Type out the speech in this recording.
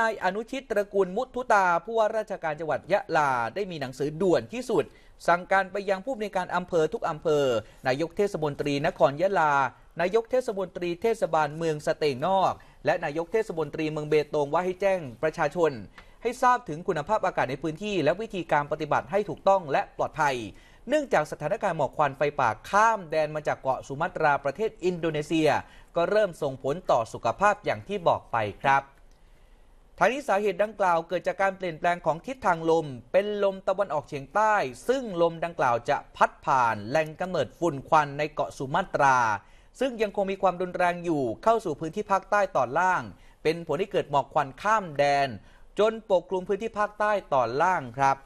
นายอนุชิตตระกูลมุทุตา ผู้ว่าราชการจังหวัดยะลาได้มีหนังสือด่วนที่สุด สั่งการไปยังผู้อำนวยการอำเภอทุกอำเภอ นายกเทศมนตรีนครยะลา นายกเทศมนตรีเทศบาลเมืองสเตงนอก และนายกเทศมนตรีเมืองเบตงว่าให้แจ้งประชาชน ให้ทราบถึงคุณภาพอากาศในพื้นที่ และวิธีการปฏิบัติให้ถูกต้องและปลอดภัย เนื่องจากสถานการณ์หมอกควันไฟป่าข้ามแดนมาจากเกาะสุมาตราประเทศอินโดนีเซีย ก็เริ่มส่งผลต่อสุขภาพอย่างที่บอกไปครับทั้งนี้สาเหตุดังกล่าว เกิดจากการเปลี่ยนแปลงของทิศทางลม เป็นลมตะวันออกเฉียงใต้ ซึ่งลมดังกล่าวจะพัดผ่านแหล่งกำเนิดฝุ่นควันในเกาะสุมาตรา ซึ่งยังคงมีความรุนแรงอยู่เข้าสู่พื้นที่ภาคใต้ตอนล่าง เป็นผลที่เกิดหมอกควันข้ามแดน จนปกคลุมพื้นที่ภาคใต้ตอนล่างครับ